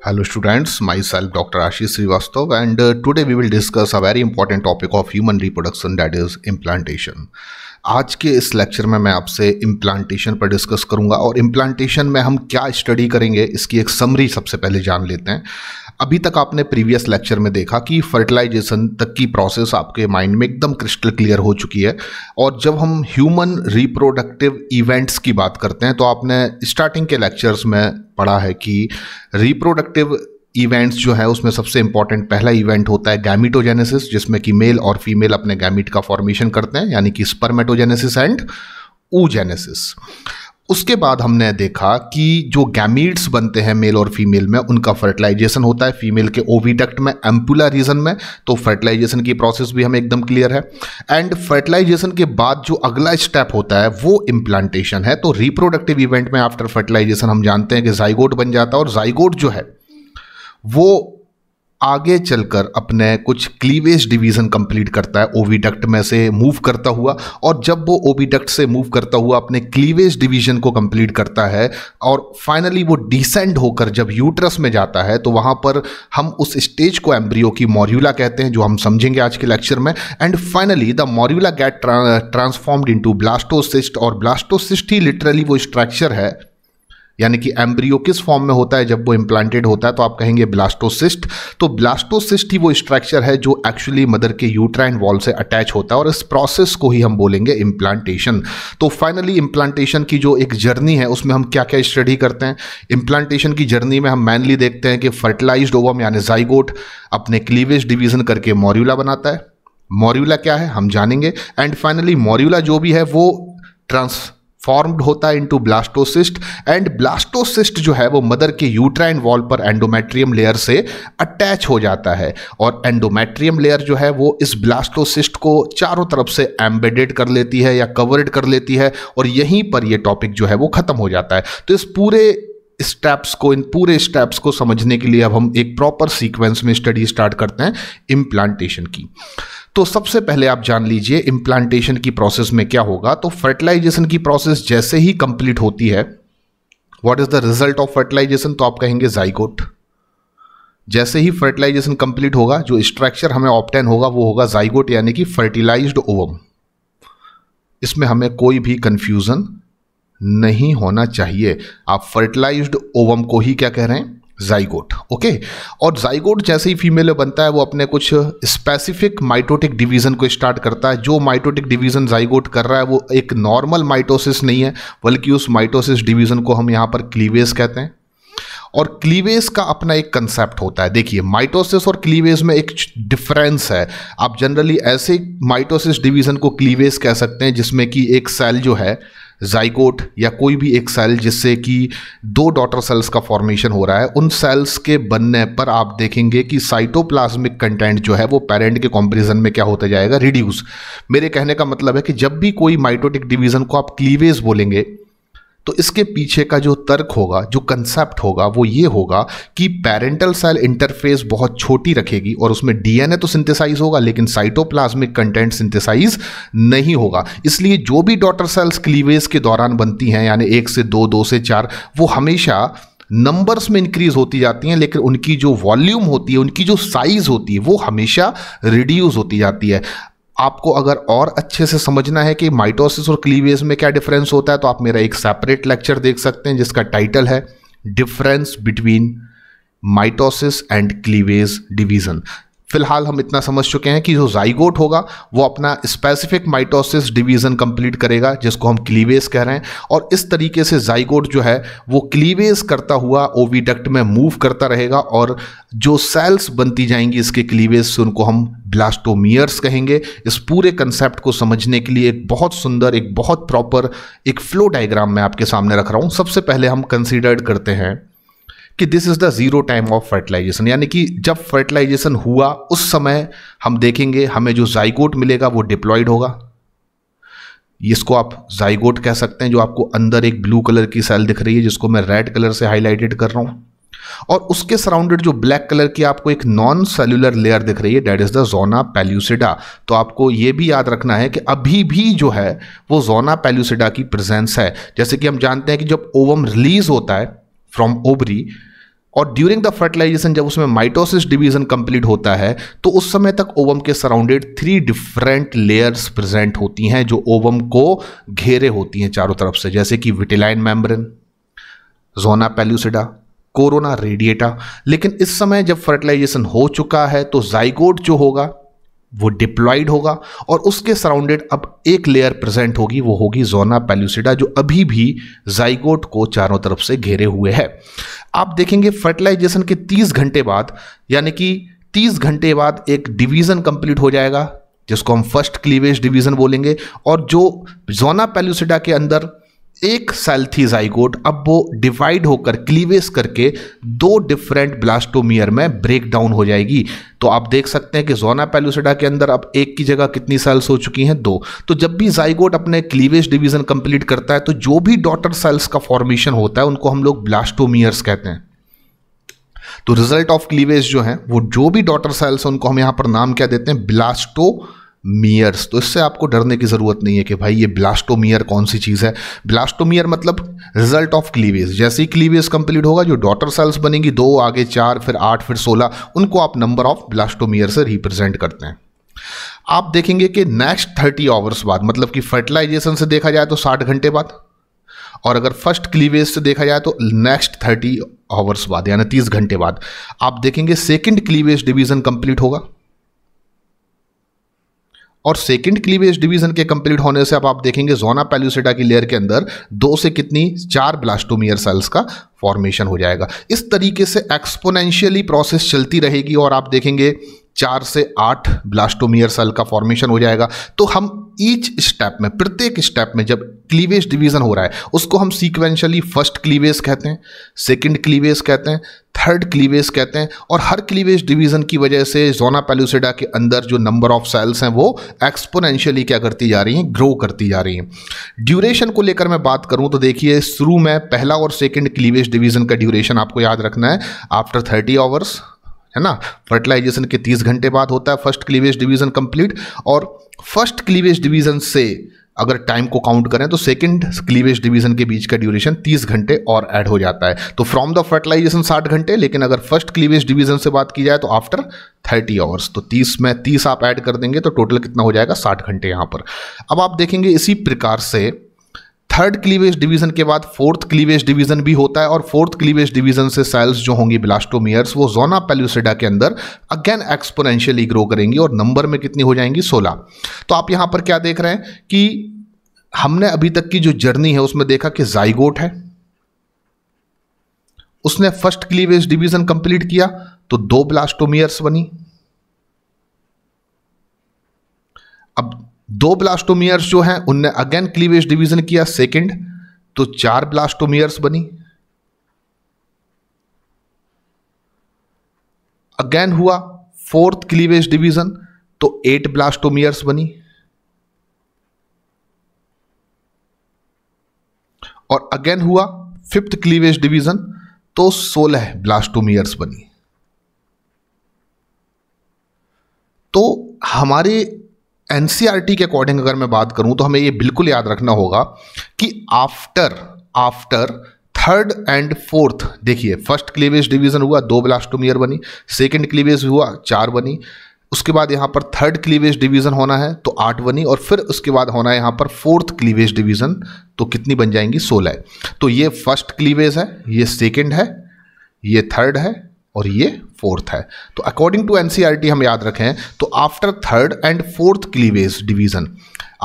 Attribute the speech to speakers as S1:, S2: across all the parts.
S1: Hello students, myself Dr. Ashish Srivastav and uh, today we will discuss a very important topic of human reproduction that is implantation. आज के इस lecture में मैं आपसे implantation पर discuss करूंगा और इम्प्लांटेशन में हम क्या स्टडी करेंगे इसकी एक समरी सबसे पहले जान लेते हैं अभी तक आपने प्रीवियस लेक्चर में देखा कि फर्टिलाइजेशन तक की प्रोसेस आपके माइंड में एकदम क्रिस्टल क्लियर हो चुकी है और जब हम ह्यूमन रिप्रोडक्टिव इवेंट्स की बात करते हैं तो आपने स्टार्टिंग के लेक्चर्स में पढ़ा है कि रिप्रोडक्टिव इवेंट्स जो है उसमें सबसे इंपॉर्टेंट पहला इवेंट होता है गैमिटोजेनेसिस जिसमें कि मेल और फीमेल अपने गैमिट का फॉर्मेशन करते हैं यानी कि स्पर्मेटोजेनेसिस एंड ऊजेनेसिस उसके बाद हमने देखा कि जो गैमीट्स बनते हैं मेल और फीमेल में उनका फर्टिलाइजेशन होता है फीमेल के ओविडक्ट में एम्पुला रीजन में तो फर्टिलाइजेशन की प्रोसेस भी हमें एकदम क्लियर है एंड फर्टिलाइजेशन के बाद जो अगला स्टेप होता है वो इम्प्लांटेशन है तो रिप्रोडक्टिव इवेंट में आफ्टर फर्टिलाइजेशन हम जानते हैं कि जाइगोट बन जाता है और जाइगोट जो है वो आगे चलकर अपने कुछ क्लीवेज डिवीज़न कंप्लीट करता है ओवीडक्ट में से मूव करता हुआ और जब वो ओवीडक्ट से मूव करता हुआ अपने क्लीवेज डिवीज़न को कंप्लीट करता है और फाइनली वो डिसेंड होकर जब यूट्रस में जाता है तो वहाँ पर हम उस स्टेज को एम्ब्रियो की मॉर्यूला कहते हैं जो हम समझेंगे आज के लेक्चर में and finally the morula get transformed into blastocyst और ब्लास्टोसिस्ट ही लिटरली वो स्ट्रक्चर है यानी कि एम्ब्रियो किस फॉर्म में होता है जब वो इम्प्लांटेड होता है तो आप कहेंगे ब्लास्टोसिस्ट तो ब्लास्टोसिस्ट ही वो स्ट्रक्चर है जो एक्चुअली मदर के यूट्राइन वॉल से अटैच होता है और इस प्रोसेस को ही हम बोलेंगे इम्प्लांटेशन तो फाइनली इम्प्लांटेशन की जो एक जर्नी है उसमें हम क्या क्या स्टडी करते हैं इम्प्लांटेशन की जर्नी में हम मैनली देखते हैं कि फर्टिलाइज ओवम यानी जाइगोट अपने क्लीवेज डिवीजन करके मॉर्यूला बनाता है मॉर्यूला क्या है हम जानेंगे एंड फाइनली मॉर्यूला जो भी है वो ट्रांस फॉर्म्ड होता है इनटू ब्लास्टोसिस्ट एंड ब्लास्टोसिस्ट जो है वो मदर के यूट्राइन वॉल पर एंडोमेट्रियम लेयर से अटैच हो जाता है और एंडोमेट्रियम लेयर जो है वो इस ब्लास्टोसिस्ट को चारों तरफ से एम्बेडेड कर लेती है या कवर्ड कर लेती है और यहीं पर ये टॉपिक जो है वो ख़त्म हो जाता है तो इस पूरे स्टेप्स को इन पूरे स्टेप्स को समझने के लिए अब हम एक प्रॉपर सीक्वेंस में स्टडी स्टार्ट करते हैं इम्प्लांटेशन की तो सबसे पहले आप जान लीजिए इम्प्लांटेशन की प्रोसेस में क्या होगा तो फर्टिलाइजेशन की प्रोसेस जैसे ही कंप्लीट होती है what is the result of fertilization तो आप कहेंगे जाइकोट जैसे ही फर्टिलाइजेशन कंप्लीट होगा जो स्ट्रक्चर हमें ऑप्टेन होगा वो होगा जाइगोट यानी कि फर्टिलाइज्ड ओवम इसमें हमें कोई भी कंफ्यूजन नहीं होना चाहिए आप फर्टिलाइज्ड ओवम को ही क्या कह रहे हैं जाइगोट ओके और जाइगोट जैसे ही फीमेल बनता है वो अपने कुछ स्पेसिफिक माइटोटिक डिवीजन को स्टार्ट करता है जो माइटोटिक डिवीजन जाइगोट कर रहा है वो एक नॉर्मल माइटोसिस नहीं है बल्कि उस माइटोसिस डिवीजन को हम यहाँ पर क्लीवेज कहते हैं और क्लीवेज का अपना एक कंसेप्ट होता है देखिए माइटोसिस और क्लीवेज में एक डिफरेंस है आप जनरली ऐसे माइटोसिस डिवीजन को क्लीवेज कह सकते हैं जिसमें कि एक सेल जो है जाइगोट या कोई भी एक सेल जिससे कि दो डॉटर सेल्स का फॉर्मेशन हो रहा है उन सेल्स के बनने पर आप देखेंगे कि साइटोप्लाज्मिक कंटेंट जो है वो पेरेंट के कॉम्पेरिजन में क्या होता जाएगा रिड्यूस मेरे कहने का मतलब है कि जब भी कोई माइटोटिक डिवीज़न को आप क्लीवेज बोलेंगे तो इसके पीछे का जो तर्क होगा जो कंसेप्ट होगा वो ये होगा कि पेरेंटल सेल इंटरफेस बहुत छोटी रखेगी और उसमें डीएनए तो सिंथेसाइज होगा लेकिन साइटोप्लाज्मिक कंटेंट सिंथेसाइज नहीं होगा इसलिए जो भी डॉटर सेल्स क्लीवेज के दौरान बनती हैं यानी एक से दो दो से चार वो हमेशा नंबर्स में इंक्रीज होती जाती हैं लेकिन उनकी जो वॉल्यूम होती है उनकी जो साइज होती है वो हमेशा रिड्यूस होती जाती है आपको अगर और अच्छे से समझना है कि माइटोसिस और क्लीवेज में क्या डिफरेंस होता है तो आप मेरा एक सेपरेट लेक्चर देख सकते हैं जिसका टाइटल है difference between mitosis and cleavage division फिलहाल हम इतना समझ चुके हैं कि जो जाइगोट होगा वो अपना स्पेसिफिक माइटोसिस डिवीजन कंप्लीट करेगा जिसको हम क्लीवेज कह रहे हैं और इस तरीके से जाइगोट जो है वो क्लीवेज करता हुआ ओवीडक्ट में मूव करता रहेगा और जो सेल्स बनती जाएंगी इसके क्लीवेज से उनको हम ब्लास्टोमियर्स कहेंगे इस पूरे कंसेप्ट को समझने के लिए एक बहुत सुंदर एक बहुत प्रॉपर एक फ्लो डायग्राम मैं आपके सामने रख रहा हूँ सबसे पहले हम कंसिडर्ड करते हैं कि this is the zero time of fertilization यानी कि जब फर्टिलाइजेशन हुआ उस समय हम देखेंगे हमें जो जाइगोट मिलेगा वो डिप्लॉयड होगा इसको आप जाइगोट कह सकते हैं जो आपको अंदर एक ब्लू कलर की सेल दिख रही है जिसको मैं रेड कलर से हाईलाइटेड कर रहा हूं और उसके सराउंडेड जो ब्लैक कलर की आपको एक नॉन सेल्युलर लेयर दिख रही है that is the zona pellucida तो आपको यह भी याद रखना है कि अभी भी जो है वो जोना पैल्यूसिडा की प्रेजेंस है जैसे कि हम जानते हैं कि जब ओवम रिलीज होता है फ्रॉम ओबरी और ड्यूरिंग द फर्टिलाइजेशन जब उसमें माइटोसिस डिवीजन कंप्लीट होता है तो उस समय तक ओवम के surrounded three different layers present होती हैं जो ओवम को घेरे होती हैं चारों तरफ से जैसे कि vitelline membrane zona pellucida corona radiata लेकिन इस समय जब फर्टिलाइजेशन हो चुका है तो जाइगोड जो होगा वो डिप्लॉइड होगा और उसके सराउंडेड अब एक लेयर प्रेजेंट होगी वो होगी जोना पेल्यूसिडा जो अभी भी जाइगोट को चारों तरफ से घेरे हुए है आप देखेंगे फर्टिलाइजेशन के 30 घंटे बाद यानी कि 30 घंटे बाद एक डिवीज़न कंप्लीट हो जाएगा जिसको हम फर्स्ट क्लीवेज डिवीज़न बोलेंगे और जो जोना पेल्यूसिडा के अंदर एक सेल थी जाइगोट अब वो डिवाइड होकर क्लीवेज करके दो डिफरेंट ब्लास्टोमियर में ब्रेक डाउन हो जाएगी तो आप देख सकते हैं कि जोना पेलुसिडा के अंदर अब एक की जगह कितनी सेल्स हो चुकी हैं दो तो जब भी जाइगोट अपने क्लीवेज डिवीजन कंप्लीट करता है तो जो भी डॉटर सेल्स का फॉर्मेशन होता है उनको हम लोग ब्लास्टोमियर्स कहते हैं तो रिजल्ट ऑफ क्लीवेज जो है वो जो भी डॉटर सेल्स उनको हम यहां पर नाम क्या देते हैं ब्लास्टो मियर्स तो इससे आपको डरने की ज़रूरत नहीं है कि भाई ये ब्लास्टोमियर कौन सी चीज़ है ब्लास्टोमियर मतलब रिजल्ट ऑफ क्लीवेज जैसे ही क्लीवेज कंप्लीट होगा जो डॉटर सेल्स बनेंगी दो आगे चार फिर आठ फिर सोलह उनको आप नंबर ऑफ ब्लास्टोमियर से रिप्रेजेंट करते हैं आप देखेंगे कि नेक्स्ट थर्टी आवर्स बाद मतलब कि फर्टिलाइजेशन से देखा जाए तो साठ घंटे बाद और अगर फर्स्ट क्लीवेज से देखा जाए तो नेक्स्ट थर्टी आवर्स बाद यानी तीस घंटे बाद आप देखेंगे सेकेंड क्लीवेज डिवीजन कंप्लीट होगा और सेकंड क्लीवेज डिवीजन के कंप्लीट होने से अब आप देखेंगे जोना पेल्यूसिटा की लेयर के अंदर दो से कितनी चार ब्लास्टोमियर सेल्स का फॉर्मेशन हो जाएगा इस तरीके से एक्सपोनेंशियली प्रोसेस चलती रहेगी और आप देखेंगे चार से आठ ब्लास्टोमियर सेल का फॉर्मेशन हो जाएगा तो हम ईच स्टेप में प्रत्येक स्टेप में जब क्लीवेज डिवीजन हो रहा है उसको हम सीक्वेंशली फर्स्ट क्लीवेज कहते हैं सेकंड क्लीवेज कहते हैं थर्ड क्लीवेज कहते हैं और हर क्लीवेज डिवीजन की वजह से जोना पेलुसिडा के अंदर जो नंबर ऑफ सेल्स हैं वो एक्सपोनेंशियली क्या करती जा रही हैं ग्रो करती जा रही हैं ड्यूरेशन को लेकर मैं बात करूं तो देखिए शुरू में पहला और सेकंड क्लीवेज डिवीजन का ड्यूरेशन आपको याद रखना है आफ्टर थर्टी आवर्स है ना फर्टिलाइजेशन के 30 घंटे बाद होता है फर्स्ट क्लीवेज डिवीजन कंप्लीट और फर्स्ट क्लीवेज डिवीजन से अगर टाइम को काउंट करें तो सेकंड क्लीवेज डिवीजन के बीच का ड्यूरेशन 30 घंटे और ऐड हो जाता है तो फ्रॉम द फर्टिलाइजेशन 60 घंटे लेकिन अगर फर्स्ट क्लीवेज डिवीजन से बात की जाए तो आफ्टर 30 आवर्स तो 30 में 30 आप ऐड कर देंगे तो टोटल कितना हो जाएगा 60 घंटे यहां पर अब आप देखेंगे इसी प्रकार से थर्ड क्लीवेज डिवीजन के बाद फोर्थ क्लीवेज डिवीजन भी होता है और फोर्थ क्लीवेज डिवीजन से सेल्स जो होंगी ब्लास्टोमियर्स वो जोना पेल्यूसिडा के अंदर अगेन एक्सपोनेंशियली ग्रो करेंगी और नंबर में कितनी हो जाएंगी सोलह तो आप यहां पर क्या देख रहे हैं कि हमने अभी तक की जो जर्नी है उसमें देखा कि जाइगोट है उसने फर्स्ट क्लीवेज डिवीजन कंप्लीट किया तो दो ब्लास्टोमियर्स बनी अब दो ब्लास्टोमियर्स जो हैं उनने अगेन क्लीवेज डिवीजन किया सेकंड तो चार ब्लास्टोमियर्स बनी अगेन हुआ फोर्थ क्लीवेज डिवीजन तो एट ब्लास्टोमियर्स बनी और अगेन हुआ फिफ्थ क्लीवेज डिवीजन तो सोलह ब्लास्टोमियर्स बनी तो हमारे एन के अकॉर्डिंग अगर मैं बात करूँ तो हमें ये बिल्कुल याद रखना होगा कि after after third and fourth देखिए फर्स्ट क्लीवेज डिवीजन हुआ दो ब्लास्टोमियर बनी सेकंड क्लीवेज हुआ चार बनी उसके बाद यहाँ पर थर्ड क्लीवेज डिवीजन होना है तो आठ बनी और फिर उसके बाद होना है यहाँ पर फोर्थ क्लीवेज डिवीजन तो कितनी बन जाएंगी सोलह तो ये फर्स्ट क्लीवेज है ये सेकेंड है ये थर्ड है और ये फोर्थ है तो अकॉर्डिंग टू एनसीईआरटी हम याद रखें तो after third and fourth cleavage division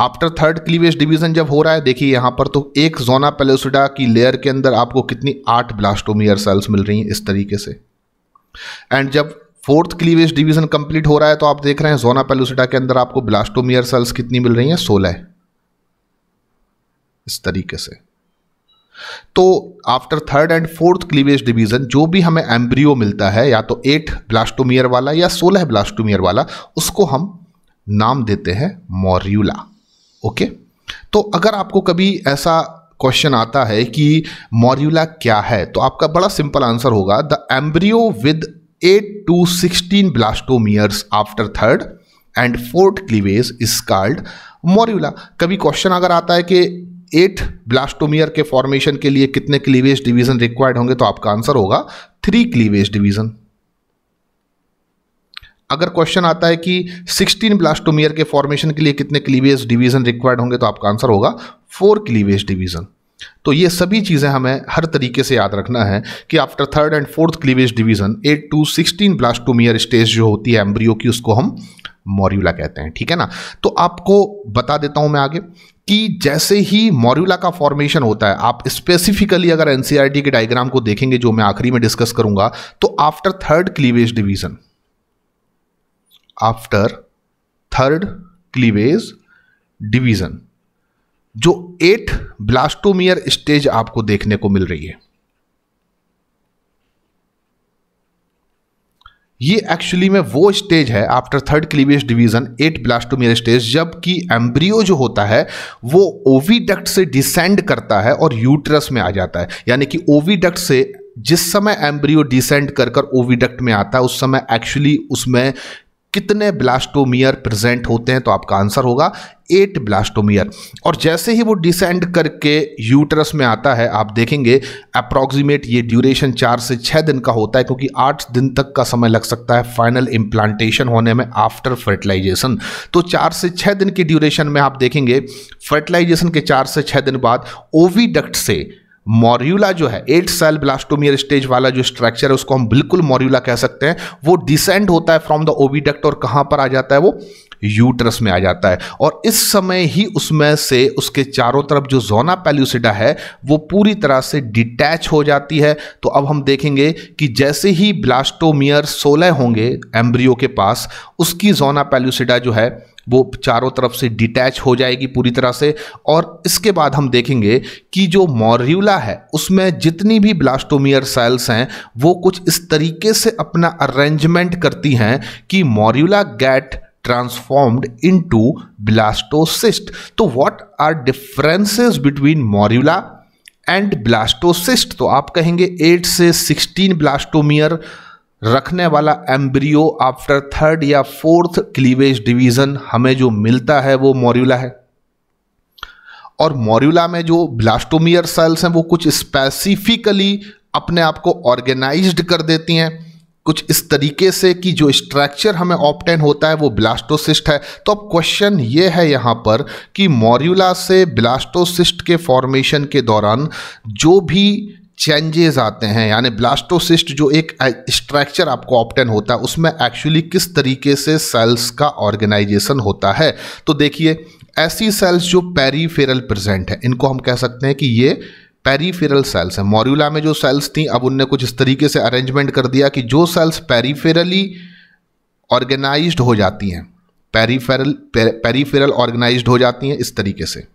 S1: after third cleavage division जब हो रहा है देखिए यहाँ पर तो एक जोना पेलोसिडा की लेयर के अंदर आपको कितनी आठ ब्लास्टोमियर सेल्स मिल रही हैं इस तरीके से एंड जब फोर्थ क्लीवेज डिवीजन कंप्लीट हो रहा है तो आप देख रहे हैं जोना पेलोसिडा के अंदर आपको ब्लास्टोमियर सेल्स कितनी मिल रही हैं सोलह इस तरीके से तो after third and fourth cleavage division जो भी हमें एम्ब्रियो मिलता है या तो एट ब्लास्टोमियर वाला या सोलह ब्लास्टोमियर वाला उसको हम नाम देते हैं मॉर्यूला ओके तो अगर आपको कभी ऐसा क्वेश्चन आता है कि मॉर्यूला क्या है तो आपका बड़ा सिंपल आंसर होगा the embryo with eight to sixteen blastomeres after third and fourth cleavage is called morula कभी क्वेश्चन अगर आता है कि एट ब्लास्टोमियर के फॉर्मेशन के लिए कितने क्लीवेज डिवीजन रिक्वायर्ड होंगे तो आपका आंसर होगा थ्री क्लीवेज डिवीजन अगर क्वेश्चन आता है कि 16 ब्लास्टोमियर के फॉर्मेशन के लिए कितने क्लीवेज डिवीजन रिक्वायर्ड होंगे तो आपका आंसर होगा फोर क्लीवेज डिवीजन तो ये सभी चीज़ें हमें हर तरीके से याद रखना है कि after third and fourth cleavage division eight to sixteen blastomere stage जो होती है एम्ब्रियो की उसको हम मॉर्यूला कहते हैं ठीक है ना तो आपको बता देता हूं मैं आगे कि जैसे ही मॉर्यूला का फॉर्मेशन होता है आप स्पेसिफिकली अगर एनसीईआरटी e के डायग्राम को देखेंगे जो मैं आखिरी में डिस्कस करूंगा तो after third cleavage division after third cleavage division जो एट ब्लास्टोमियर स्टेज आपको देखने को मिल रही है ये एक्चुअली में वो स्टेज है after third cleavage division eight blastomere stage जबकि एम्ब्रियो जो होता है वो ओवीडक्ट से डिसेंड करता है और यूट्रस में आ जाता है यानी कि ओवीडक्ट से जिस समय एम्ब्रियो डिसेंड कर कर ओविडक्ट में आता है उस समय एक्चुअली उसमें कितने ब्लास्टोमियर प्रेजेंट होते हैं तो आपका आंसर होगा एट ब्लास्टोमियर और जैसे ही वो डिसेंड करके यूटरस में आता है आप देखेंगे अप्रॉक्सीमेट ये ड्यूरेशन चार से छः दिन का होता है क्योंकि आठ दिन तक का समय लग सकता है फाइनल इम्प्लांटेशन होने में आफ्टर फर्टिलाइजेशन तो चार से छः दिन की ड्यूरेशन में आप देखेंगे फर्टिलाइजेशन के चार से छः दिन बाद ओवीडक्ट से मॉर्यूला जो है एट सेल ब्लास्टोमियर स्टेज वाला जो स्ट्रक्चर है उसको हम बिल्कुल मॉर्यूला कह सकते हैं वो डिसेंड होता है फ्रॉम द ओबीडक्ट और कहाँ पर आ जाता है वो यूट्रस में आ जाता है और इस समय ही उसमें से उसके चारों तरफ जो जोना पेल्यूसिडा है वो पूरी तरह से डिटैच हो जाती है तो अब हम देखेंगे कि जैसे ही ब्लास्टोमियर सोलह होंगे एम्ब्रियो के पास उसकी जोना पेल्यूसिडा जो है वो चारों तरफ से डिटैच हो जाएगी पूरी तरह से और इसके बाद हम देखेंगे कि जो मॉर्यूला है उसमें जितनी भी ब्लास्टोमियर सेल्स हैं वो कुछ इस तरीके से अपना अरेंजमेंट करती हैं कि morula transformed into blastocyst तो what are differences between morula and blastocyst तो आप कहेंगे एट से सिक्सटीन ब्लास्टोमियर रखने वाला एम्ब्रियो आफ्टर थर्ड या फोर्थ क्लीवेज डिवीजन हमें जो मिलता है वो मॉर्यूला है और मॉर्यूला में जो ब्लास्टोमियर सेल्स हैं वो कुछ स्पेसिफिकली अपने आप को ऑर्गेनाइज्ड कर देती हैं कुछ इस तरीके से कि जो स्ट्रक्चर हमें ऑप्टेन होता है वो ब्लास्टोसिस्ट है तो अब क्वेश्चन ये है यहाँ पर कि मॉर्यूला से ब्लास्टोसिस्ट के फॉर्मेशन के दौरान जो भी चेंजेस आते हैं यानी ब्लास्टोसिस्ट जो एक स्ट्रक्चर आपको ऑप्टेन होता है उसमें एक्चुअली किस तरीके से सेल्स का ऑर्गेनाइजेशन होता है तो देखिए ऐसी सेल्स जो पेरीफेरल प्रेजेंट है इनको हम कह सकते हैं कि ये पेरीफेरल सेल्स हैं मॉर्यूला में जो सेल्स थी अब उनने कुछ इस तरीके से अरेंजमेंट कर दिया कि जो सेल्स पेरीफेरली ऑर्गेनाइज हो जाती हैं पेरीफेरल पेरीफेरल ऑर्गेनाइज हो जाती हैं इस तरीके से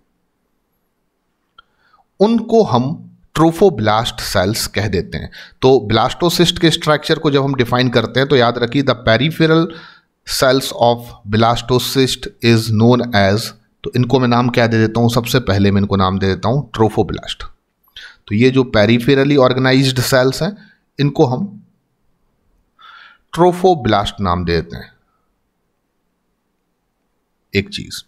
S1: उनको हम ट्रोफोब्लास्ट सेल्स कह देते हैं तो ब्लास्टोसिस्ट के स्ट्रक्चर को जब हम डिफाइन करते हैं तो याद रखिए the peripheral cells of blastocyst is known as तो इनको मैं नाम क्या दे देता हूँ सबसे पहले मैं इनको नाम दे देता हूँ ट्रोफोब्लास्ट तो ये जो पेरीफेरली ऑर्गेनाइज सेल्स हैं इनको हम ट्रोफोब्लास्ट नाम दे देते हैं एक चीज़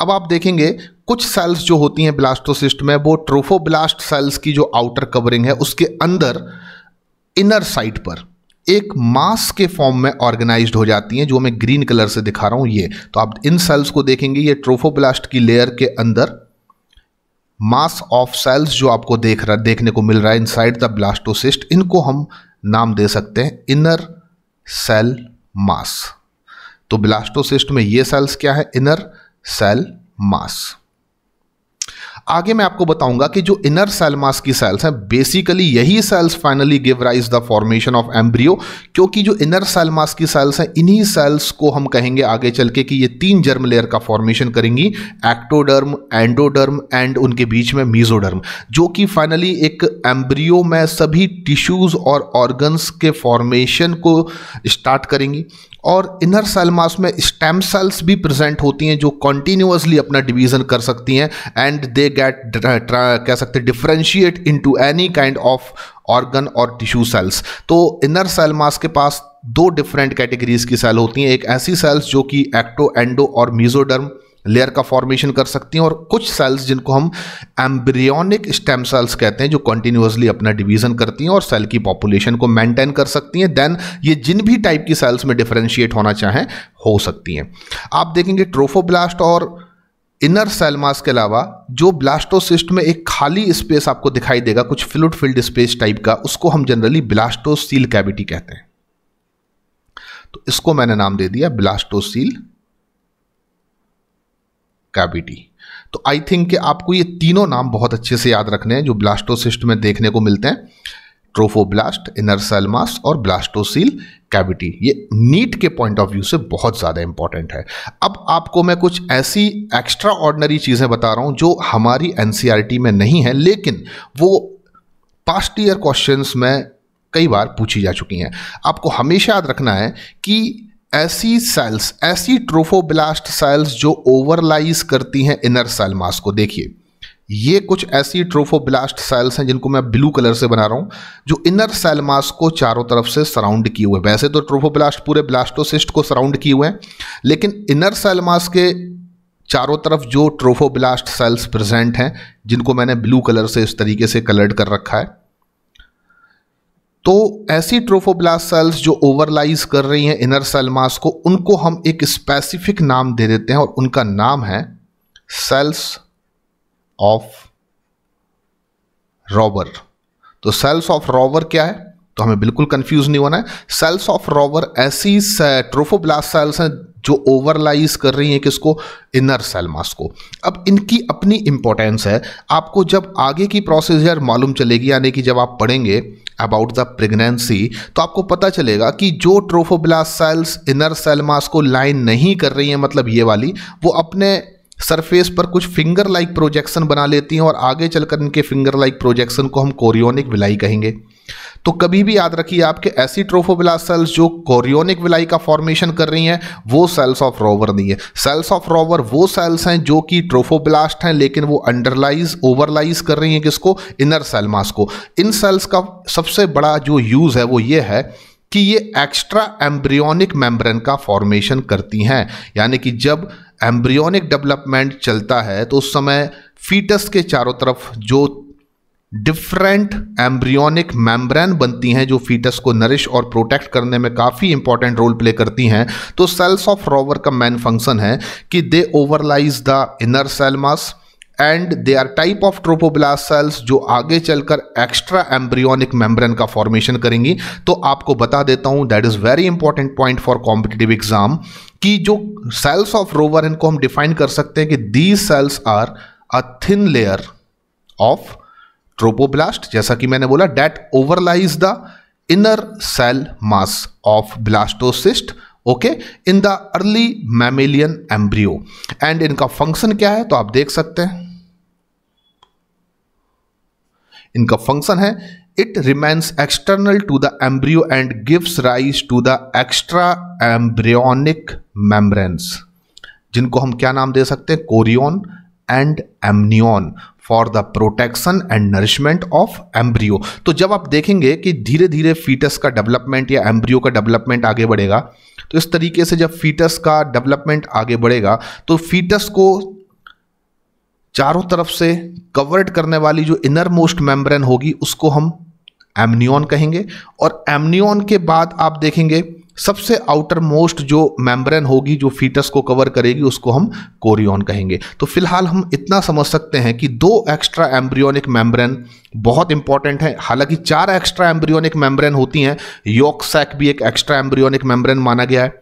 S1: अब आप देखेंगे कुछ सेल्स जो होती हैं ब्लास्टोसिस्ट में वो ट्रोफोब्लास्ट सेल्स की जो आउटर कवरिंग है उसके अंदर इनर साइड पर एक मास के फॉर्म में ऑर्गेनाइज्ड हो जाती हैं जो मैं ग्रीन कलर से दिखा रहा हूं ये तो आप इन सेल्स को देखेंगे ये ट्रोफोब्लास्ट की लेयर के अंदर मास ऑफ सेल्स जो आपको देख रहा देखने को मिल रहा है इनसाइड द ब्लास्टोसिस्ट इनको हम नाम दे सकते हैं इनर सेल मास तो ब्लास्टोसिस्ट में ये सेल्स क्या है इनर सेल मास आगे मैं आपको बताऊंगा कि जो इनर सेल मास की सेल्स हैं बेसिकली यही cells finally give rise the formation of embryo क्योंकि जो इनर सेल मास की सेल्स हैं इन्हीं सेल्स को हम कहेंगे आगे चल के कि ये तीन जर्म लेयर का फॉर्मेशन करेंगी एक्टोडर्म एंडोडर्म एंड उनके बीच में मीजोडर्म जो कि फाइनली एक एम्ब्रियो में सभी टिश्यूज और ऑर्गन्स के फॉर्मेशन को स्टार्ट करेंगी और इनर सेल मास में स्टेम सेल्स भी प्रेजेंट होती हैं जो कॉन्टीन्यूसली अपना डिवीजन कर सकती हैं एंड दे गेट कह सकते हैं differentiate into any kind of organ और टिश्यू सेल्स तो इनर सेल मास के पास दो डिफरेंट कैटेगरीज की सेल होती हैं एक ऐसी सेल्स जो कि एक्टो एंडो और मीजोडर्म लेयर का फॉर्मेशन कर सकती हैं और कुछ सेल्स जिनको हम एम्ब्रियोनिक स्टेम सेल्स कहते हैं जो कंटिन्यूसली अपना डिवीजन करती हैं और सेल की पॉपुलेशन को मेंटेन कर सकती हैं देन ये जिन भी टाइप की सेल्स में डिफ्रेंशिएट होना चाहें हो सकती हैं आप देखेंगे ट्रोफोब्लास्ट और इनर सेल मास के अलावा जो ब्लास्टोसिस्ट में एक खाली स्पेस आपको दिखाई देगा कुछ फ्लूड फिल्ड स्पेस टाइप का उसको हम जनरली ब्लास्टोसील कैविटी कहते हैं तो इसको मैंने नाम दे दिया ब्लास्टोसील कैविटी तो आई थिंक कि आपको ये तीनों नाम बहुत अच्छे से याद रखने हैं जो ब्लास्टोसिस्ट में देखने को मिलते हैं ट्रोफोब्लास्ट इनर सेलमास और ब्लास्टोसील कैविटी ये नीट के पॉइंट ऑफ व्यू से बहुत ज़्यादा इंपॉर्टेंट है अब आपको मैं कुछ ऐसी एक्स्ट्रा ऑर्डनरी चीज़ें बता रहा हूँ जो हमारी एन e में नहीं है लेकिन वो पास्ट ईयर क्वेश्चन में कई बार पूछी जा चुकी हैं आपको हमेशा याद रखना है कि ऐसी सेल्स ऐसी ट्रोफोब्लास्ट सेल्स जो ओवरलाइज करती हैं इनर सेल मास को देखिए ये कुछ ऐसी ट्रोफोब्लास्ट सेल्स हैं जिनको मैं ब्लू कलर से बना रहा हूँ जो इनर सेल मास को चारों तरफ से सराउंड किए हुए वैसे तो ट्रोफोब्लास्ट पूरे ब्लास्टोसिस्ट को सराउंड किए हुए हैं लेकिन इनर सेल मास के चारों तरफ जो ट्रोफोब्लास्ट सेल्स प्रेजेंट हैं जिनको मैंने ब्लू कलर से इस तरीके से कलर्ड कर रखा है तो ऐसी ट्रोफोब्लास्ट सेल्स जो ओवरलाइज कर रही हैं इनर सेल मास को उनको हम एक स्पेसिफिक नाम दे देते हैं और उनका नाम है सेल्स ऑफ रॉबर तो सेल्स ऑफ रॉबर क्या है तो हमें बिल्कुल कंफ्यूज नहीं होना है सेल्स ऑफ रॉबर ऐसी ट्रोफोब्लास्ट सेल्स हैं जो ओवरलाइज कर रही हैं किसको इनर सेल मास को अब इनकी अपनी इंपॉर्टेंस है आपको जब आगे की प्रोसीजर मालूम चलेगी यानी कि जब आप पढ़ेंगे अबाउट द प्रेगनेंसी तो आपको पता चलेगा कि जो trophoblast cells inner cell mass को लाइन नहीं कर रही हैं मतलब ये वाली वो अपने सरफेस पर कुछ फिंगर लाइक प्रोजेक्शन बना लेती हैं और आगे चलकर इनके फिंगर लाइक प्रोजेक्शन को हम कोरियोनिक विलाई कहेंगे तो कभी भी याद रखिए आपके ऐसी ट्रोफोबिला सेल्स जो कोरियोनिक विलाई का फॉर्मेशन कर रही हैं वो सेल्स ऑफ रोवर नहीं है सेल्स ऑफ रोवर वो सेल्स हैं जो कि ट्रोफोब्लास्ट हैं लेकिन वो अंडरलाइज ओवरलाइज कर रही हैं किसको इनर सेल मास को इन सेल्स का सबसे बड़ा जो यूज़ है वो ये है कि ये एक्स्ट्रा एम्ब्रियोनिक मेम्ब्रेन का फॉर्मेशन करती हैं यानी कि जब एम्ब्रियोनिक डेवलपमेंट चलता है तो उस समय फीटस के चारों तरफ जो डिफरेंट एम्ब्रियोनिक मेम्ब्रेन बनती हैं जो फीटस को नरिश और प्रोटेक्ट करने में काफ़ी इंपॉर्टेंट रोल प्ले करती हैं तो सेल्स ऑफ रोवर का मेन फंक्शन है कि they overlies the inner cell mass and they are type of trophoblast cells जो आगे चलकर एक्स्ट्रा एम्ब्रियोनिक मेम्ब्रेन का फॉर्मेशन करेंगी तो आपको बता देता हूँ that is very important point for competitive exam कि जो सेल्स ऑफ रोवर इनको हम डिफाइन कर सकते हैं कि these cells are a thin layer of trophoblast जैसा कि मैंने बोला that overlies the inner cell mass of blastocyst okay in the early mammalian embryo and इनका फंक्शन क्या है तो आप देख सकते हैं इनका फंक्शन है it remains external to the embryo and gives rise to the extra embryonic membranes जिनको हम क्या नाम दे सकते हैं chorion and amnion for the protection and nourishment of embryo तो जब आप देखेंगे कि धीरे धीरे फीटस का डेवलपमेंट या एम्ब्रियो का डेवलपमेंट आगे बढ़ेगा तो इस तरीके से जब फीटस का डेवलपमेंट आगे बढ़ेगा तो फीटस को चारों तरफ से कवर्ड करने वाली जो इनर मोस्ट मेम्ब्रेन होगी उसको हम एमनियन कहेंगे और एमनियन के बाद आप देखेंगे सबसे आउटर मोस्ट जो मेम्ब्रेन होगी जो फीटस को कवर करेगी उसको हम कोरियन कहेंगे तो फिलहाल हम इतना समझ सकते हैं कि दो एक्स्ट्रा एम्ब्रियोनिक मेम्ब्रेन बहुत इंपॉर्टेंट है हालांकि चार एक्स्ट्रा एम्ब्रियोनिक मेम्ब्रेन होती हैं योक्सैक भी एक एक्स्ट्रा एम्ब्रियोनिक मेम्ब्रेन माना गया है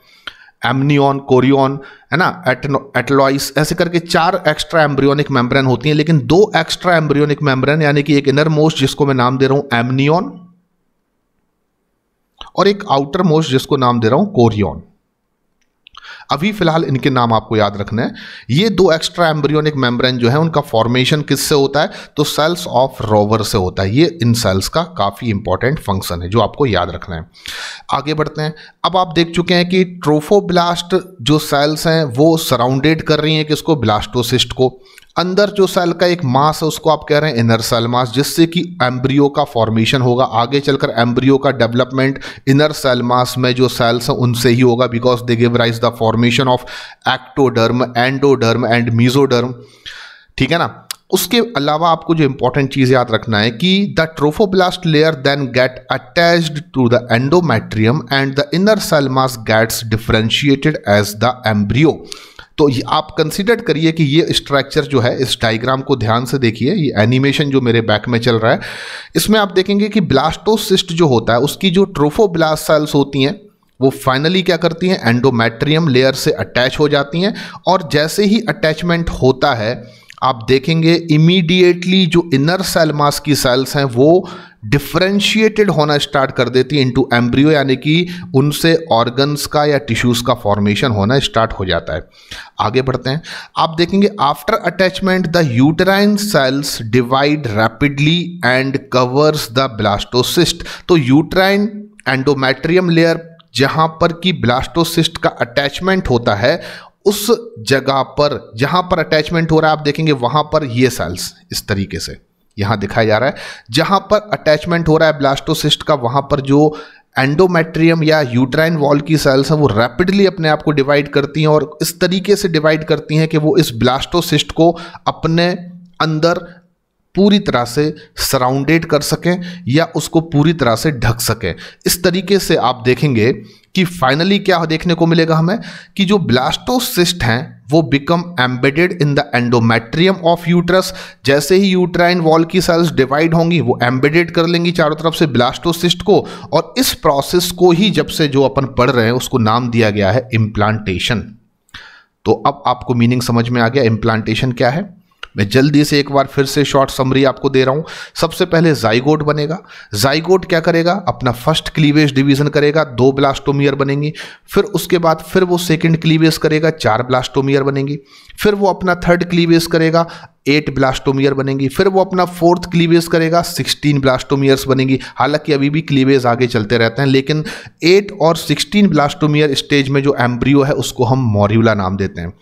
S1: एमनियन कोरियन है ना एटलॉइस ऐसे करके चार एक्स्ट्रा एम्ब्रियोनिक मेम्ब्रेन होती हैं लेकिन दो एक्स्ट्रा एम्ब्रियोनिक मेम्ब्रेन यानी कि एक इनर मोस्ट जिसको मैं नाम दे रहा हूँ एमनियन और एक आउटर मोस्ट जिसको नाम दे रहा हूँ कोरियन अभी फिलहाल इनके नाम आपको याद रखना है ये दो एक्स्ट्रा एम्ब्रियोनिक मेम्ब्रेन जो है उनका फॉर्मेशन किससे होता है तो सेल्स ऑफ रोवर से होता है ये इन सेल्स का काफ़ी इंपॉर्टेंट फंक्शन है जो आपको याद रखना है आगे बढ़ते हैं अब आप देख चुके हैं कि ट्रोफोब्लास्ट जो सेल्स हैं वो सराउंडेड कर रही हैं किसको ब्लास्टोसिस्ट को अंदर जो सेल का एक मास है उसको आप कह रहे हैं इनर सेल मास जिससे कि एम्ब्रियो का फॉर्मेशन होगा आगे चलकर एम्ब्रियो का डेवलपमेंट इनर सेल मास में जो सेल्स हैं उनसे ही होगा because they give rise the formation of ectoderm endoderm and mesoderm ठीक है ना उसके अलावा आपको जो इंपॉर्टेंट चीज़ याद रखना है कि the trophoblast layer then get attach to the endometrium and the inner cell mass gets differentiated as the embryo तो आप कंसिडर करिए कि ये स्ट्रक्चर जो है इस डायग्राम को ध्यान से देखिए ये एनिमेशन जो मेरे बैक में चल रहा है इसमें आप देखेंगे कि ब्लास्टोसिस्ट जो होता है उसकी जो ट्रोफोब्लास्ट सेल्स होती हैं वो फाइनली क्या करती हैं एंडोमेट्रियम लेयर से अटैच हो जाती हैं और जैसे ही अटैचमेंट होता है आप देखेंगे इमीडिएटली जो इनर सेल मास की सेल्स हैं वो डिफ्रेंशिएटेड होना स्टार्ट कर देती है इंटू एम्ब्रियो यानी कि उनसे ऑर्गन्स का या टिश्यूज़ का फॉर्मेशन होना स्टार्ट हो जाता है आगे बढ़ते हैं आप देखेंगे after attachment the uterine cells divide rapidly and covers the blastocyst तो यूटराइन एंडोमैट्रियम लेयर जहाँ पर कि ब्लास्टोसिस्ट का अटैचमेंट होता है उस जगह पर जहाँ पर अटैचमेंट हो रहा है आप देखेंगे वहाँ पर ये सेल्स इस तरीके से यहाँ दिखाया जा रहा है जहाँ पर अटैचमेंट हो रहा है ब्लास्टोसिस्ट का वहाँ पर जो एंडोमेट्रियम या यूट्राइन वॉल की सेल्स हैं वो रैपिडली अपने आप को डिवाइड करती हैं और इस तरीके से डिवाइड करती हैं कि वो इस ब्लास्टोसिस्ट को अपने अंदर पूरी तरह से सराउंडेड कर सकें या उसको पूरी तरह से ढक सकें इस तरीके से आप देखेंगे कि फाइनली क्या देखने को मिलेगा हमें कि जो ब्लास्टोसिस्ट हैं वो become embedded in the endometrium of uterus जैसे ही यूट्राइन वॉल की सेल्स डिवाइड होंगी वो एम्बेडेड कर लेंगी चारों तरफ से ब्लास्टोसिस्ट को और इस प्रोसेस को ही जब से जो अपन पढ़ रहे हैं उसको नाम दिया गया है इम्प्लांटेशन तो अब आपको मीनिंग समझ में आ गया इम्प्लांटेशन क्या है मैं जल्दी से एक बार फिर से शॉर्ट समरी आपको दे रहा हूँ सबसे पहले जाइगोट बनेगा जाइगोट क्या करेगा अपना फर्स्ट क्लीवेज डिवीजन करेगा दो ब्लास्टोमियर बनेंगी फिर उसके बाद फिर वो सेकेंड क्लीवेज करेगा चार ब्लास्टोमियर बनेंगी फिर वो अपना थर्ड क्लीवेज करेगा एट ब्लास्टोमियर बनेंगी फिर वो अपना फोर्थ क्लीवेज करेगा सिक्सटीन ब्लास्टोमियर्स बनेंगी हालांकि अभी भी क्लीवेज आगे चलते रहते हैं लेकिन एट और सिक्सटीन ब्लास्टोमियर स्टेज में जो एम्ब्रियो है उसको हम मॉर्यूला नाम देते हैं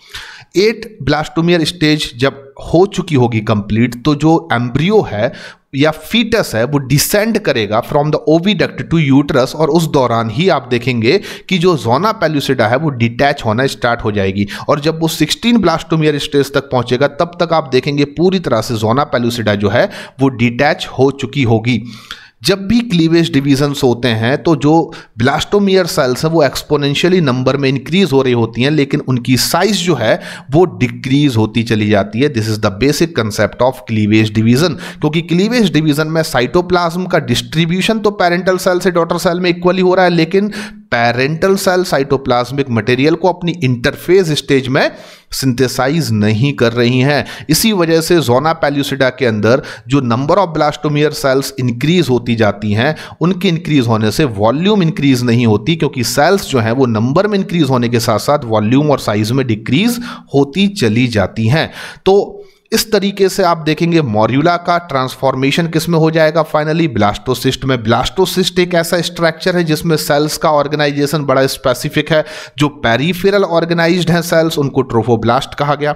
S1: एट ब्लास्टोमियर स्टेज जब हो चुकी होगी कंप्लीट तो जो एम्ब्रियो है या फीटस है वो डिसेंड करेगा from the oviduct to uterus और उस दौरान ही आप देखेंगे कि जो जोना पेल्यूसिडा है वो डिटैच होना स्टार्ट हो जाएगी और जब वो 16 ब्लास्टोमियर स्टेज तक पहुंचेगा तब तक आप देखेंगे पूरी तरह से जोना पेल्यूसिडा जो है वो डिटैच हो चुकी होगी जब भी क्लीवेज डिवीजन्स होते हैं तो जो ब्लास्टोमियर सेल्स हैं वो एक्सपोनेंशियली नंबर में इंक्रीज हो रही होती हैं लेकिन उनकी साइज जो है वो डिक्रीज होती चली जाती है this is the basic concept of cleavage division क्योंकि क्लीवेज डिवीजन में साइटोप्लाज्म का डिस्ट्रीब्यूशन तो पेरेंटल सेल से डॉटर सेल में इक्वली हो रहा है लेकिन पेरेंटल सेल साइटोप्लाज्मिक मटेरियल को अपनी इंटरफेस स्टेज में सिंथेसाइज नहीं कर रही हैं इसी वजह से जोना पैल्यूसिडा के अंदर जो number of blastomere cells increase होती जाती हैं उनके इंक्रीज होने से वॉल्यूम इंक्रीज नहीं होती क्योंकि सेल्स जो हैं वो नंबर में इंक्रीज होने के साथ साथ वॉल्यूम और साइज में डिक्रीज होती चली जाती हैं तो इस तरीके से आप देखेंगे मॉर्यूला का ट्रांसफॉर्मेशन किस में हो जाएगा फाइनली ब्लास्टोसिस्ट में ब्लास्टोसिस्ट एक ऐसा स्ट्रक्चर है जिसमें सेल्स का ऑर्गेनाइजेशन बड़ा स्पेसिफिक है जो पेरीफेरल ऑर्गेनाइज्ड हैं सेल्स उनको ट्रोफोब्लास्ट कहा गया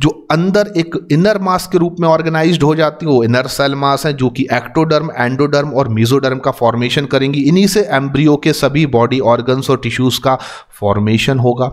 S1: जो अंदर एक इनर मास के रूप में ऑर्गेनाइज्ड हो जाती है वो इनर सेल मास है जो कि एक्टोडर्म एंडोडर्म और मीजोडर्म का फॉर्मेशन करेंगी इन्हीं से एम्ब्रियो के सभी बॉडी ऑर्गन्स और टिश्यूज़ का फॉर्मेशन होगा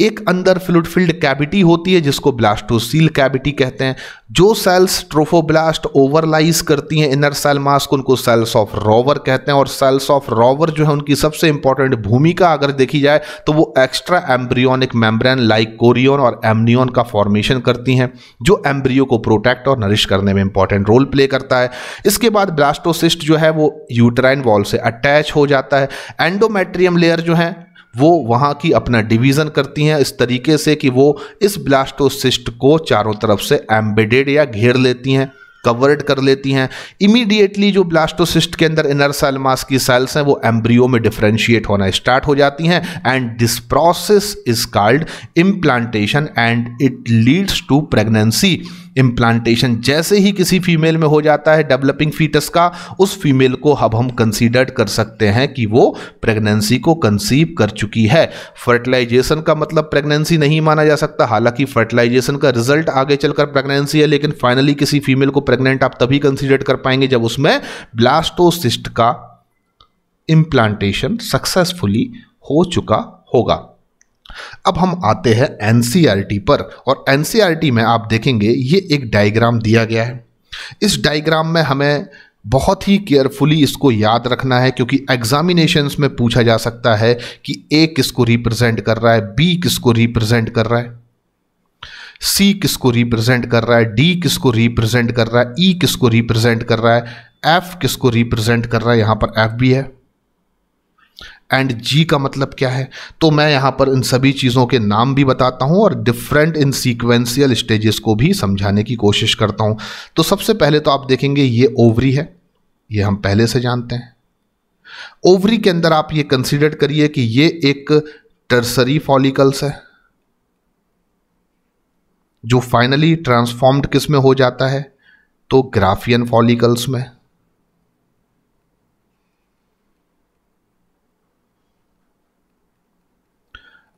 S1: एक अंदर फ्लूड फील्ड कैविटी होती है जिसको ब्लास्टोसील कैविटी कहते हैं जो सेल्स ट्रोफोब्लास्ट ओवरलाइज करती हैं इनर सेल मास को उनको सेल्स ऑफ रॉवर कहते हैं और सेल्स ऑफ रॉवर जो है उनकी सबसे इंपॉर्टेंट भूमिका अगर देखी जाए तो वो extra embryonic membrane like chorion और एमनियोन का फॉर्मेशन करती हैं जो एम्ब्रियो को प्रोटेक्ट और नरिश करने में इंपॉर्टेंट रोल प्ले करता है इसके बाद ब्लास्टोसिस्ट जो है वो यूटराइन वॉल से अटैच हो जाता है एंडोमेट्रियम लेयर जो है वो वहाँ की अपना डिवीज़न करती हैं इस तरीके से कि वो इस ब्लास्टोसिस्ट को चारों तरफ से एम्बेडेड या घेर लेती हैं कवर्ड कर लेती हैं इमीडिएटली जो ब्लास्टोसिस्ट के अंदर इनर सेल मास की सेल्स हैं वो एम्ब्रियो में डिफ्रेंशिएट होना स्टार्ट हो जाती हैं and this process is called implantation and it leads to pregnancy implantation जैसे ही किसी फीमेल में हो जाता है डेवलपिंग फीटस का उस फीमेल को अब हम कंसीडर कर सकते हैं कि वो प्रेगनेंसी को कंसीव कर चुकी है फर्टिलाइजेशन का मतलब प्रेगनेंसी नहीं माना जा सकता हालांकि फर्टिलाइजेशन का रिजल्ट आगे चलकर प्रेगनेंसी है लेकिन फाइनली किसी फीमेल को प्रेग्नेंट आप तभी कंसिडर कर पाएंगे जब उसमें ब्लास्टोसिस्ट का इम्प्लांटेशन सक्सेसफुली हो चुका होगा अब हम आते हैं एनसीआरटी e पर और एनसीआरटी e में आप देखेंगे ये एक डायग्राम दिया गया है इस डायग्राम में हमें बहुत ही केयरफुली इसको याद रखना है क्योंकि एग्जामिनेशंस में पूछा जा सकता है कि ए किसको रिप्रेजेंट कर रहा है बी किसको रिप्रेजेंट कर रहा है सी किसको रिप्रेजेंट कर रहा है डी किसको रिप्रेजेंट कर रहा है ई e किसको रिप्रेजेंट कर रहा है एफ किसको रिप्रेजेंट कर रहा है यहां पर एफ भी है एंड जी का मतलब क्या है तो मैं यहां पर इन सभी चीज़ों के नाम भी बताता हूं और डिफरेंट इन सीक्वेंशियल स्टेजेस को भी समझाने की कोशिश करता हूं तो सबसे पहले तो आप देखेंगे ये ओवरी है ये हम पहले से जानते हैं ओवरी के अंदर आप ये कंसिडर करिए कि ये एक टर्सरी फॉलिकल्स है जो फाइनली ट्रांसफॉर्म्ड किस में हो जाता है तो ग्राफियन फॉलिकल्स में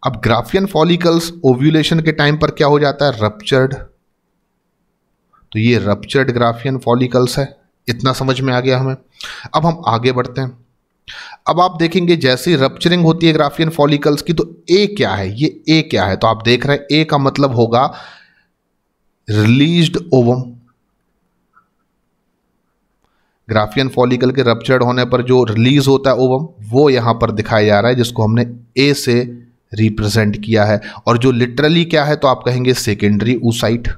S1: अब ग्राफियन फॉलिकल्स ओव्यूलेशन के टाइम पर क्या हो जाता है रप्चर्ड तो ये रप्चर्ड ग्राफियन फॉलिकल्स है इतना समझ में आ गया हमें अब हम आगे बढ़ते हैं अब आप देखेंगे जैसे रप्चरिंग होती है ग्राफियन फॉलिकल्स की तो ए क्या है ये ए क्या है तो आप देख रहे हैं ए का मतलब होगा रिलीज्ड ओवम ग्राफियन फॉलिकल के रपचर्ड होने पर जो रिलीज होता है ओवम वो यहां पर दिखाया जा रहा है जिसको हमने ए से रिप्रेजेंट किया है और जो लिटरली क्या है तो आप कहेंगे सेकेंडरी ऊसाइट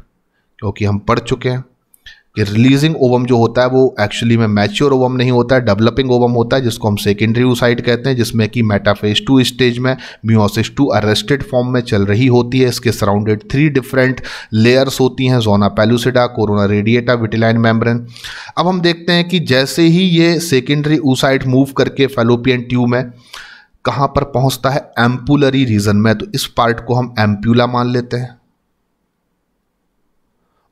S1: क्योंकि हम पढ़ चुके हैं रिलीजिंग ओवम जो होता है वो एक्चुअली में मैच्योर ओवम नहीं होता है डेवलपिंग ओवम होता है जिसको हम सेकेंडरी ओसाइट कहते हैं जिसमें कि मेटाफेज टू स्टेज में म्यूसिस टू अरेस्टेड फॉर्म में चल रही होती है इसके सराउंडेड थ्री डिफरेंट लेयर्स होती हैं zona pellucida corona radiata vitelline membrane अब हम देखते हैं कि जैसे ही ये सेकेंडरी ओसाइट मूव करके फेलोपियन ट्यूब में कहाँ पर पहुँचता है एम्पुलरी रीजन में तो इस पार्ट को हम एम्प्यूला मान लेते हैं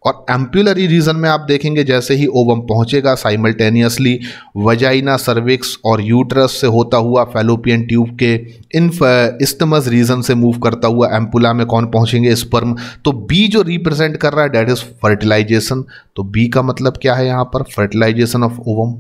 S1: और एम्प्यूलरी रीजन में आप देखेंगे जैसे ही ओवम पहुंचेगा साइमल्टेनियसली वजाइना सर्विक्स और यूट्रस से होता हुआ फेलोपियन ट्यूब के इन इस्तमस रीजन से मूव करता हुआ एम्पुला में कौन पहुंचेंगे स्पर्म तो बी जो रिप्रेजेंट कर रहा है डेट इज फर्टिलाइजेशन तो बी का मतलब क्या है यहाँ पर फर्टिलाइजेशन ऑफ ओवम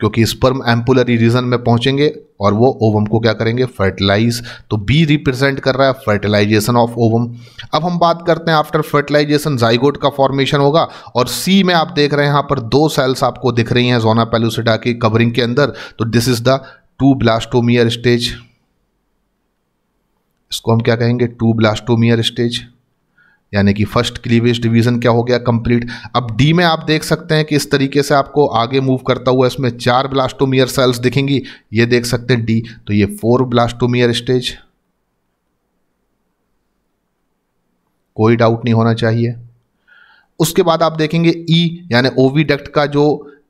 S1: क्योंकि स्पर्म एम्पुलरी रीजन में पहुंचेंगे और वो ओवम को क्या करेंगे फर्टिलाइज तो बी रिप्रेजेंट कर रहा है फर्टिलाइजेशन ऑफ ओवम अब हम बात करते हैं आफ्टर फर्टिलाइजेशन जाइगोट का फॉर्मेशन होगा और सी में आप देख रहे हैं यहाँ पर दो सेल्स आपको दिख रही हैं जोना पेलुसिटा की कवरिंग के अंदर तो this is the two blastomere stage इसको हम क्या कहेंगे टू ब्लास्टोमियर स्टेज यानी कि फर्स्ट क्लीवेज डिवीज़न क्या हो गया कंप्लीट अब डी में आप देख सकते हैं कि इस तरीके से आपको आगे मूव करता हुआ इसमें चार ब्लास्टोमियर सेल्स दिखेंगी ये देख सकते हैं डी तो ये फोर ब्लास्टोमियर स्टेज कोई डाउट नहीं होना चाहिए उसके बाद आप देखेंगे ई e, यानी ओवीडक्ट का जो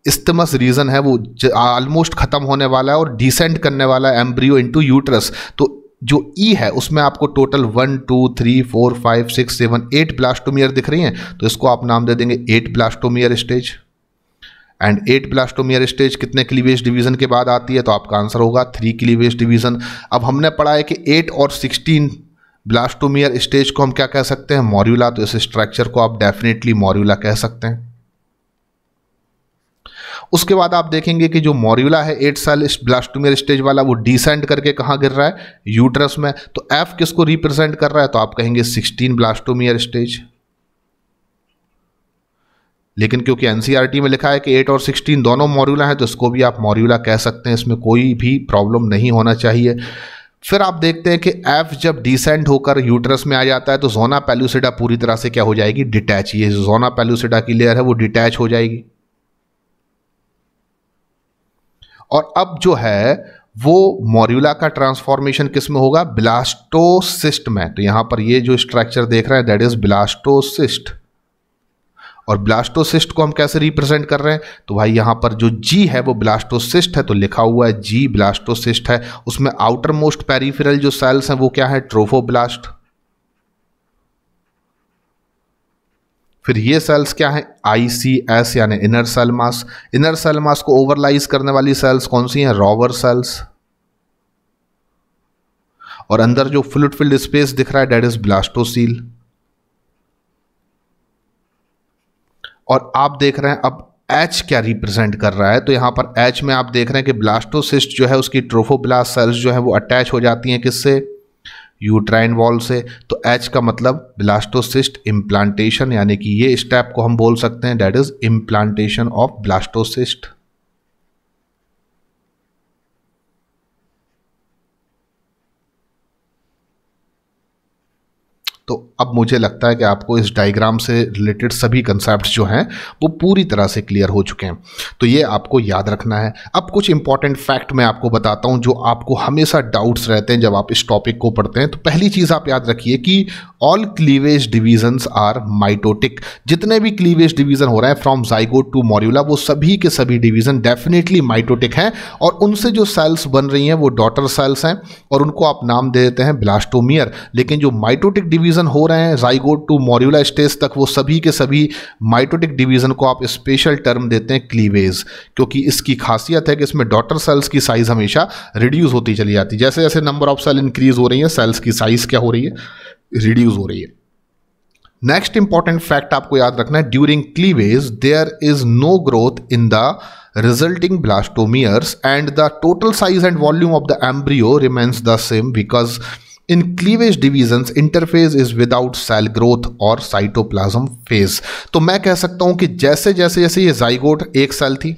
S1: इस्तेमस रीजन है वो ऑलमोस्ट खत्म होने वाला है और डिसेंड करने वाला है एम्ब्रियो इंटू यूट्रस तो जो ई e है उसमें आपको total one two three four five six seven eight blastomere दिख रही हैं तो इसको आप नाम दे देंगे eight blastomere stage and eight blastomere stage कितने क्लीवेज डिवीजन के बाद आती है तो आपका आंसर होगा थ्री क्लीवेज डिवीजन अब हमने पढ़ा है कि एट और सिक्सटीन ब्लास्टोमियर स्टेज को हम क्या कह सकते हैं मॉर्यूला तो इस स्ट्रक्चर को आप डेफिनेटली मॉर्यूला कह सकते हैं उसके बाद आप देखेंगे कि जो मॉर्यूला है एट साल ब्लास्टोमियर स्टेज वाला वो डिसेंड करके कहाँ गिर रहा है यूट्रस में तो एफ किसको रिप्रेजेंट कर रहा है तो आप कहेंगे सिक्सटीन ब्लास्टोमियर स्टेज लेकिन क्योंकि एनसीईआरटी e में लिखा है कि 8 और 16 दोनों मॉर्यूला हैं तो इसको भी आप मॉर्यूला कह सकते हैं इसमें कोई भी प्रॉब्लम नहीं होना चाहिए फिर आप देखते हैं कि एफ जब डिसेंट होकर यूटरस में आ जाता है तो जोना पेलूसिडा पूरी तरह से क्या हो जाएगी डिटैच ये जोना पैल्यूसिडा की लेयर है वो डिटैच हो जाएगी और अब जो है वो मॉर्यूला का ट्रांसफॉर्मेशन किस में होगा ब्लास्टोसिस्ट में तो यहां पर ये जो स्ट्रक्चर देख रहे हैं दैट इज ब्लास्टोसिस्ट और ब्लास्टोसिस्ट को हम कैसे रिप्रेजेंट कर रहे हैं तो भाई यहां पर जो जी है वो ब्लास्टोसिस्ट है तो लिखा हुआ है जी ब्लास्टोसिस्ट है उसमें आउटर मोस्ट पेरीफिरल जो सेल्स हैं वो क्या है ट्रोफोब्लास्ट फिर ये सेल्स क्या है आई सी एस यानी inner cell mass inner cell mass को ओवरलाइज करने वाली सेल्स कौन सी हैं रॉवर सेल्स और अंदर जो फ्लूड फील्ड स्पेस दिख रहा है डेट इज ब्लास्टोसील और आप देख रहे हैं अब एच क्या रिप्रेजेंट कर रहा है तो यहां पर एच में आप देख रहे हैं कि ब्लास्टोसिस्ट जो है उसकी ट्रोफोब्लास्ट सेल्स जो है वो अटैच हो जाती हैं किससे यूट्राइन वॉल से तो एच का मतलब ब्लास्टोसिस्ट इम्प्लांटेशन यानी कि ये स्टेप को हम बोल सकते हैं that is implantation of blastocyst तो अब मुझे लगता है कि आपको इस डायग्राम से रिलेटेड सभी कंसेप्ट जो हैं वो पूरी तरह से क्लियर हो चुके हैं तो ये आपको याद रखना है अब कुछ इंपॉर्टेंट फैक्ट मैं आपको बताता हूँ जो आपको हमेशा डाउट्स रहते हैं जब आप इस टॉपिक को पढ़ते हैं तो पहली चीज़ आप याद रखिए कि all cleavage divisions are mitotic जितने भी क्लीवेज डिवीजन हो रहे हैं फ्रॉम जाइगो टू मॉर्यूला वो सभी के सभी डिवीजन डेफिनेटली माइटोटिक हैं और उनसे जो सेल्स बन रही हैं वो डॉटर सेल्स हैं और उनको आप नाम दे देते हैं ब्लास्टोमियर लेकिन जो माइटोटिक डिवीजन हो रहे हैं जाइगोड टू मॉर्यूला स्टेज तक वो सभी के सभी माइटोटिक डिवीज़न को आप स्पेशल टर्म देते हैं क्लीवेज क्योंकि इसकी खासियत है कि इसमें डॉटर सेल्स की साइज़ हमेशा रिड्यूस होती चली जाती है जैसे जैसे नंबर ऑफ सेल इंक्रीज़ हो रही है सेल्स की साइज़ क्या हो रही है रिड्यूज हो रही है नेक्स्ट इंपॉर्टेंट फैक्ट आपको याद रखना है during cleavage there is no growth in the resulting blastomeres and the total size and volume of the embryo remains the same because in cleavage divisions interphase is without cell growth और cytoplasm phase तो मैं कह सकता हूं कि जैसे जैसे जैसे ये जाइगोट एक सेल थी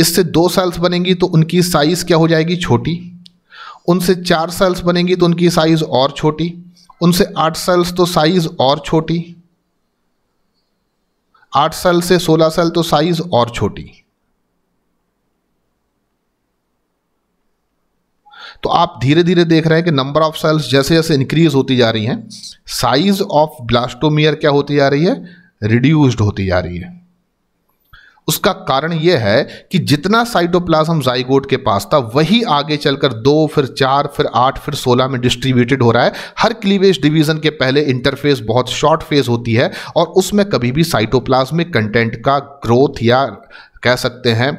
S1: इससे दो सेल्स बनेंगी तो उनकी साइज क्या हो जाएगी छोटी उनसे चार सेल्स बनेंगी तो उनकी साइज और छोटी उनसे आठ सेल्स तो साइज और छोटी आठ सेल से सोलह सेल तो साइज और छोटी तो आप धीरे धीरे देख रहे हैं कि नंबर ऑफ सेल्स जैसे जैसे इंक्रीज होती जा रही हैं साइज ऑफ ब्लास्टोमियर क्या होती जा रही है रिड्यूस्ड होती जा रही है उसका कारण यह है कि जितना साइटोप्लाज्म जाइगोट के पास था वही आगे चलकर दो फिर चार फिर आठ फिर सोलह में डिस्ट्रीब्यूटेड हो रहा है हर क्लीवेज डिवीजन के पहले इंटरफेस बहुत शॉर्ट फेज होती है और उसमें कभी भी साइटोप्लाज्मिक कंटेंट का ग्रोथ या कह सकते हैं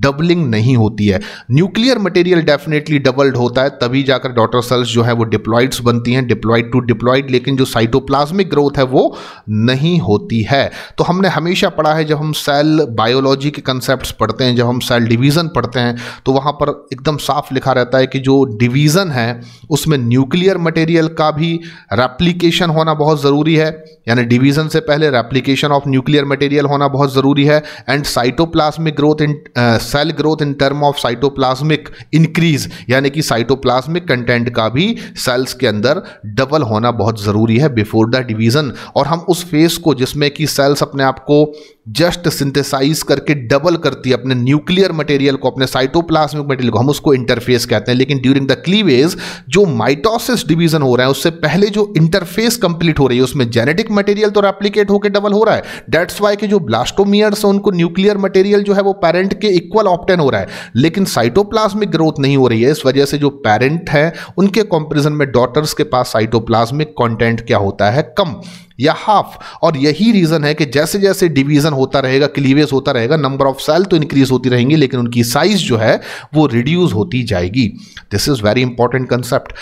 S1: डबलिंग नहीं होती है न्यूक्लियर मटेरियल डेफिनेटली डबल्ड होता है तभी जाकर डॉटर सेल्स जो है वो डिप्लॉइड्स बनती हैं डिप्लॉइड टू डिप्लॉइड लेकिन जो साइटोप्लाज्मिक ग्रोथ है वो नहीं होती है तो हमने हमेशा पढ़ा है जब हम सेल बायोलॉजी के कंसेप्ट पढ़ते हैं जब हम सेल डिवीज़न पढ़ते हैं तो वहाँ पर एकदम साफ लिखा रहता है कि जो डिवीज़न है उसमें न्यूक्लियर मटेरियल का भी रेप्लीकेशन होना बहुत ज़रूरी है यानी डिवीज़न से पहले रेप्लीकेशन ऑफ न्यूक्लियर मटेरियल होना बहुत ज़रूरी है and cytoplasm cytoplasmic growth in cell growth in term of cytoplasmic increase यानी कि साइटोप्लाज्मिक कंटेंट का भी सेल्स के अंदर डबल होना बहुत ज़रूरी है बिफोर द डिवीज़न और हम उस फेज़ को जिसमें कि सेल्स अपने आप को जस्ट सिंथेसाइज करके डबल करती है अपने न्यूक्लियर मटेरियल को अपने साइटोप्लाज्मिक मटेरियल को हम उसको इंटरफेस कहते हैं लेकिन ड्यूरिंग द क्लीवेज जो माइटोसिस डिवीजन हो रहा है उससे पहले जो इंटरफेस कंप्लीट हो रही है उसमें जेनेटिक मटेरियल तो रेप्लीकेट होकर डबल हो रहा है डेट्स वाई के जो ब्लास्टोमियर्स हैं उनको न्यूक्लियर मटेरियल जो है वो पेरेंट के इक्वल ऑप्टेन हो रहा है लेकिन साइटोप्लाज्मिक ग्रोथ नहीं हो रही है इस वजह से जो पेरेंट है उनके कॉम्पेरिजन में डॉटर्स के पास साइटोप्लाज्मिक कॉन्टेंट क्या होता है कम या हाफ और यही रीज़न है कि जैसे जैसे डिवीज़न होता रहेगा क्लीवेज होता रहेगा नंबर ऑफ सेल तो इंक्रीज होती रहेंगी लेकिन उनकी साइज जो है वो रिड्यूस होती जाएगी this is very important concept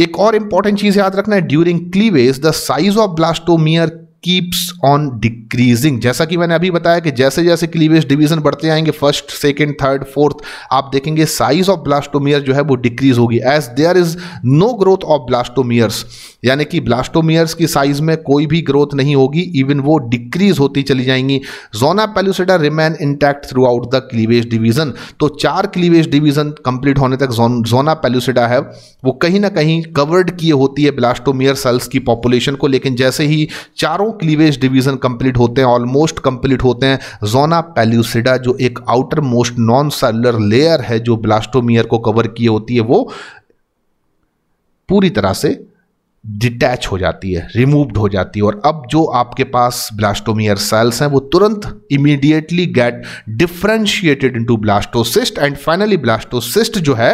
S1: एक और इंपॉर्टेंट चीज़ याद रखना है during cleavage the size of blastomere keeps on decreasing जैसा कि मैंने अभी बताया कि जैसे जैसे क्लीवेज डिवीजन बढ़ते आएंगे फर्स्ट सेकेंड थर्ड फोर्थ आप देखेंगे साइज ऑफ ब्लास्टोमियर जो है वो डिक्रीज होगी as there is no growth of blastomeres यानी कि ब्लास्टोमियर्स की साइज में कोई भी ग्रोथ नहीं होगी इवन वो डिक्रीज होती चली जाएंगी zona pellucida remain intact throughout the cleavage division तो चार क्लीवेज डिवीजन कंप्लीट होने तक जोना पेलुसिडा है वो कहीं ना कहीं कवर्ड किए होती है ब्लास्टोमियर सेल्स की पॉपुलेशन को लेकिन जैसे ही चारों चारों क्लीवेज डिवीजन कंप्लीट होते हैं ऑलमोस्ट कंप्लीट होते हैं जोना पेल्यूसिडा जो एक outermost non cellular layer है जो ब्लास्टोमियर को कवर किए होती है वो पूरी तरह से डिटैच हो जाती है रिमूव्ड हो जाती है और अब जो आपके पास ब्लास्टोमियर सेल्स हैं वो तुरंत immediately get differentiated into blastocyst and finally blastocyst जो है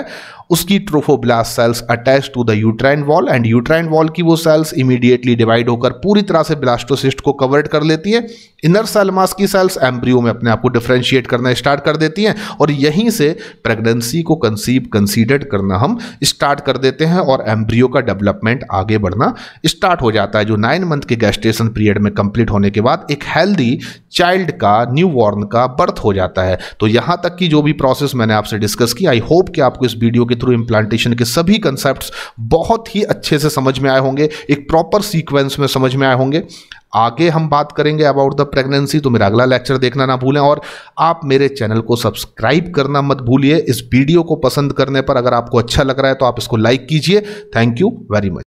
S1: उसकी trophoblast cells attach to the uterine wall and uterine wall की वो सेल्स इमीडिएटली डिवाइड होकर पूरी तरह से ब्लास्टोसिस्ट को कवर्ड कर लेती है इनर सेल मास की सेल्स एम्ब्रियो में अपने आप को डिफ्रेंशिएट करना स्टार्ट कर देती हैं और यहीं से प्रेगनेंसी को कंसीव कंसीडर्ड करना हम स्टार्ट कर देते हैं और एम्ब्रियो का डेवलपमेंट आगे बढ़ना स्टार्ट हो जाता है जो नाइन मंथ के गेस्टेशन पीरियड में कंप्लीट होने के बाद एक हेल्दी चाइल्ड का न्यू बॉर्न का बर्थ हो जाता है तो यहां तक की जो भी प्रोसेस मैंने आपसे डिस्कस की आई होप कि आपको इस वीडियो के के थ्रू इम्प्लांटेशन के सभी कंसेप्ट बहुत ही अच्छे से समझ में आए होंगे एक प्रॉपर सीक्वेंस में समझ में आए होंगे आगे हम बात करेंगे अबाउट द प्रेगनेंसी तो मेरा अगला लेक्चर देखना ना भूलें और आप मेरे चैनल को सब्सक्राइब करना मत भूलिए इस वीडियो को पसंद करने पर अगर आपको अच्छा लग रहा है तो आप इसको लाइक कीजिए थैंक यू वेरी मच